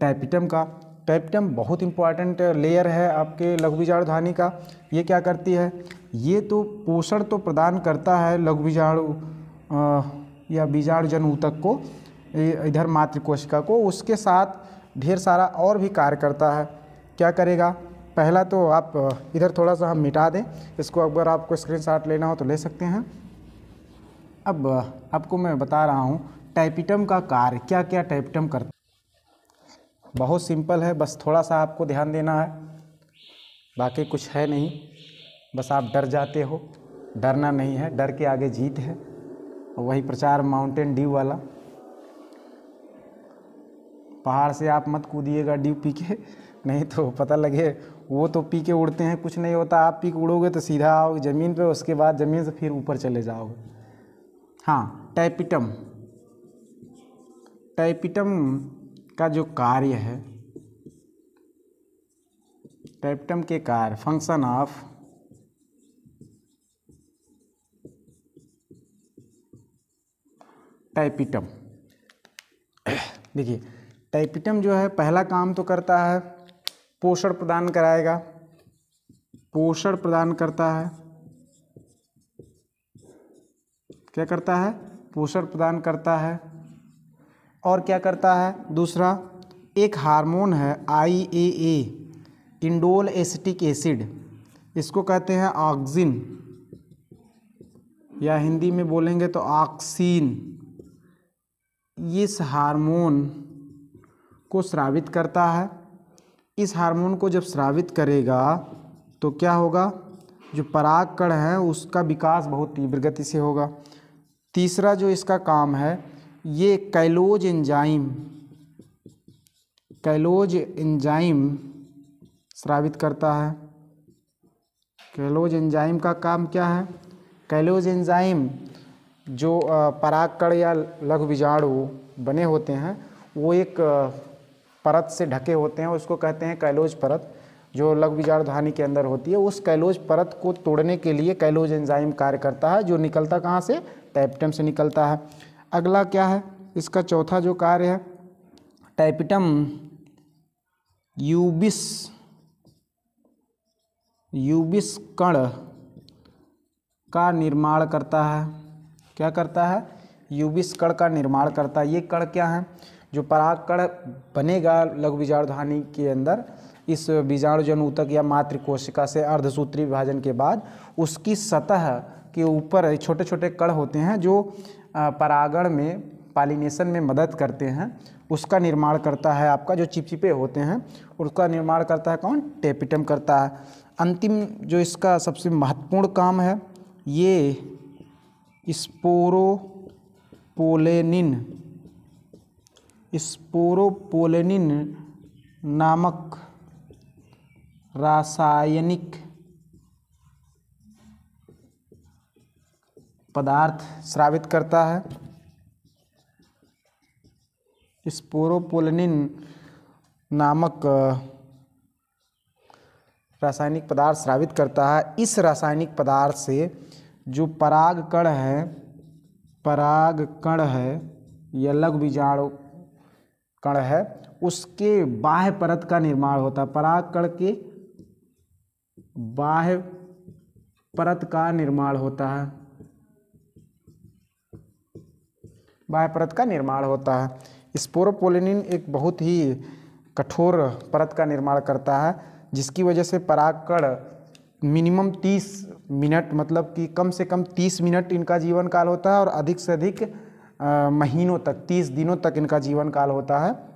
tapetum का tapetum बहुत important layer है आपके लघुबीजाणु धानी का ये क्या करती है ये तो पोषण तो प्रदान करता है बीजाणु या बीजाणु जन ऊतक को इधर मातृ कोशिका को उसके साथ ढेर सारा और भी कार्य करता है क्या करेगा पहला तो आप इधर थोड़ा सा हम मिटा दें इसको अगर आपको स्क्रीनशॉट लेना हो तो ले सकते हैं अब आपको मैं बता रहा हूँ टाइपिटम का कार्य क्या क्या टाइपिटम करता बहुत सिंपल है बस थोड़ा सा आपको ध्यान देना है बाकी कुछ है नहीं बस आप डर जाते हो डरना नहीं है डर के आगे जीत है वही प्रचार माउंटेन ड्यू वाला पहाड़ से आप मत कूदिएगा ड्यू पी के नहीं तो पता लगे वो तो पी के उड़ते हैं कुछ नहीं होता आप पी के उड़ोगे तो सीधा आओगे ज़मीन पे उसके बाद ज़मीन से फिर ऊपर चले जाओगे हाँ टैपिटम टैपिटम का जो कार्य है टैप्टम के कार्य फंक्शन ऑफ टाइपिटम देखिए टाइपिटम जो है पहला काम तो करता है पोषण प्रदान कराएगा पोषण प्रदान करता है क्या करता है पोषण प्रदान करता है और क्या करता है दूसरा एक हार्मोन है I A A indole acetic acid इसको कहते हैं ऑक्सिन या हिंदी में बोलेंगे तो ऑक्सीन इस हार्मोन को स्रावित करता है इस हार्मोन को जब स्रावित करेगा तो क्या होगा जो पराग कण है उसका विकास बहुत तीव्र गति से होगा तीसरा जो इसका काम है ये कैलोज एंजाइम कैलोज एंजाइम स्रावित करता है कैलोज एंजाइम का काम क्या है कैलोज एंजाइम जो परागकण या लघु बीजाणु बने होते हैं वो एक परत से ढके होते हैं उसको कहते हैं कैलोज परत जो लघु बीजाणु धानी के अंदर होती है उस कैलोज परत को तोड़ने के लिए कैलोज एंजाइम कार्य करता है जो निकलता कहाँ से टैपटम से निकलता है अगला क्या है इसका चौथा जो कार्य है टैपिटम यूबिस यूबिस कण का निर्माण करता है क्या करता है यूबिस कण का निर्माण करता है ये कण क्या है जो पराग कण बनेगा लघु बीजाणुधानी के अंदर इस बीजाणु जनु या मातृ कोशिका से अर्धसूत्री विभाजन के बाद उसकी सतह के ऊपर छोटे छोटे कण होते हैं जो परागण में पालिनेशन में मदद करते हैं उसका निर्माण करता है आपका जो चिपचिपे होते हैं उसका निर्माण करता है कौन टेपिटम करता है अंतिम जो इसका सबसे महत्वपूर्ण काम है ये स्पोरोपोलेनिन स्पोरोपोलेनिन नामक रासायनिक पदार्थ स्रावित करता है स्पोरोपोलनिन नामक रासायनिक पदार्थ स्रावित करता है इस रासायनिक पदार्थ से जो पराग कण है पराग कण है या लघु बीजाणु कण है उसके बाह्य परत का निर्माण होता है पराग कण के बाह्य परत का निर्माण होता है बाह्य परत का निर्माण होता है स्पोरोपोलिनिन एक बहुत ही कठोर परत का निर्माण करता है जिसकी वजह से परागकण मिनिमम 30 मिनट मतलब कि कम से कम 30 मिनट इनका जीवन काल होता है और अधिक से अधिक महीनों तक 30 दिनों तक इनका जीवन काल होता है